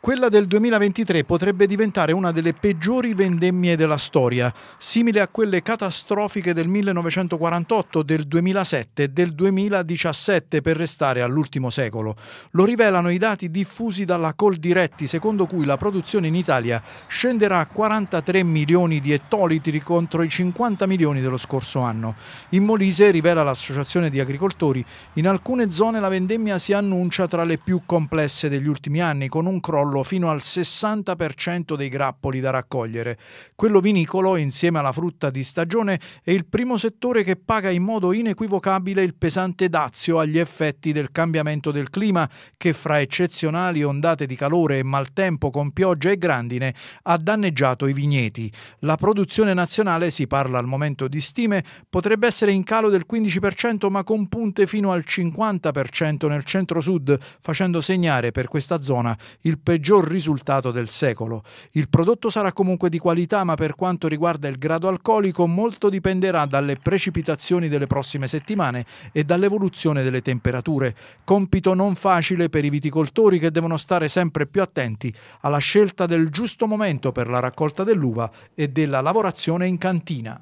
Quella del 2023 potrebbe diventare una delle peggiori vendemmie della storia, simile a quelle catastrofiche del 1948, del 2007 e del 2017 per restare all'ultimo secolo. Lo rivelano i dati diffusi dalla Coldiretti, secondo cui la produzione in Italia scenderà a 43 milioni di ettolitri contro i 50 milioni dello scorso anno. In Molise, rivela l'Associazione di Agricoltori, in alcune zone la vendemmia si annuncia tra le più complesse degli ultimi anni, con un crollo vinicolo fino al 60% dei grappoli da raccogliere. Quello vinicolo, insieme alla frutta di stagione, è il primo settore che paga in modo inequivocabile il pesante dazio agli effetti del cambiamento del clima, che fra eccezionali ondate di calore e maltempo con pioggia e grandine ha danneggiato i vigneti. La produzione nazionale, si parla al momento di stime, potrebbe essere in calo del 15% ma con punte fino al 50% nel centro-sud, facendo segnare per questa zona il peggior peggior risultato del secolo. Il prodotto sarà comunque di qualità, ma per quanto riguarda il grado alcolico molto dipenderà dalle precipitazioni delle prossime settimane e dall'evoluzione delle temperature. Compito non facile per i viticoltori che devono stare sempre più attenti alla scelta del giusto momento per la raccolta dell'uva e della lavorazione in cantina.